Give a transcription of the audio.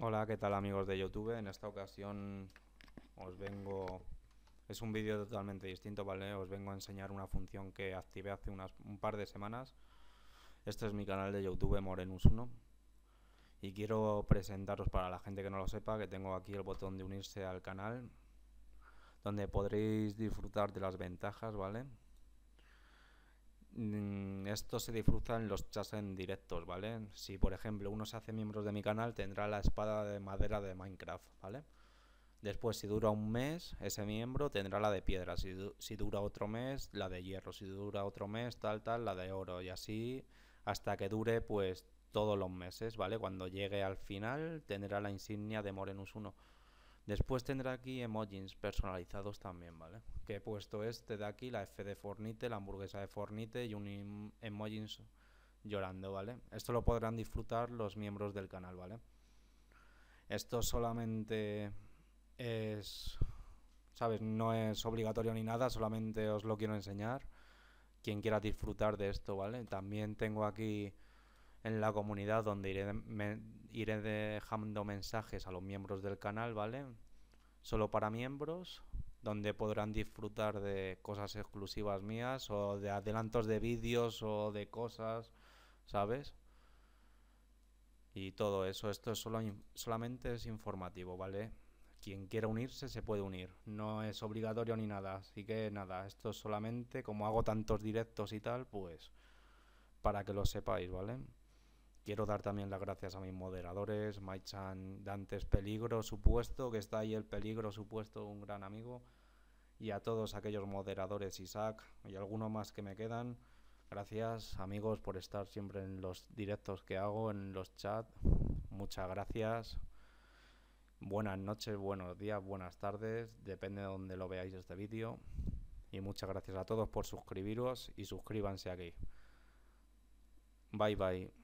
Hola, ¿qué tal amigos de YouTube? En esta ocasión os vengo... Es un vídeo totalmente distinto, ¿vale? Os vengo a enseñar una función que activé hace unas, un par de semanas. Este es mi canal de YouTube Morenus1. Y quiero presentaros para la gente que no lo sepa que tengo aquí el botón de unirse al canal, donde podréis disfrutar de las ventajas, ¿vale? Mm, esto se disfruta en los chats en directos, ¿vale? Si, por ejemplo, uno se hace miembro de mi canal, tendrá la espada de madera de Minecraft, ¿vale? Después, si dura un mes, ese miembro tendrá la de piedra. Si, si, dura otro mes, la de hierro. Si dura otro mes, tal, tal, la de oro. Y así hasta que dure, pues, todos los meses, ¿vale? Cuando llegue al final, tendrá la insignia de Morenus 1. Después tendrá aquí emojis personalizados también, ¿vale? Que he puesto este de aquí, la F de Fornite, la hamburguesa de Fornite y un em, emojis llorando, ¿vale? Esto lo podrán disfrutar los miembros del canal, ¿vale? Esto solamente es, ¿sabes? No es obligatorio ni nada, solamente os lo quiero enseñar. Quien quiera disfrutar de esto, ¿vale? También tengo aquí en la comunidad donde iré, dejando mensajes a los miembros del canal, ¿vale? Solo para miembros, donde podrán disfrutar de cosas exclusivas mías o de adelantos de vídeos o de cosas, ¿sabes? Y todo eso, esto es solo, solamente es informativo, ¿vale? Quien quiera unirse se puede unir, no es obligatorio ni nada, así que nada, esto solamente como hago tantos directos y tal, pues para que lo sepáis, ¿vale? Quiero dar también las gracias a mis moderadores, Maichan Dantes Peligro Supuesto, que está ahí el Peligro Supuesto, un gran amigo, y a todos aquellos moderadores, Isaac y alguno más que me quedan. Gracias amigos por estar siempre en los directos que hago, en los chats. Muchas gracias. Buenas noches, buenos días, buenas tardes, depende de donde lo veáis este vídeo. Y muchas gracias a todos por suscribiros y suscríbanse aquí. Bye bye.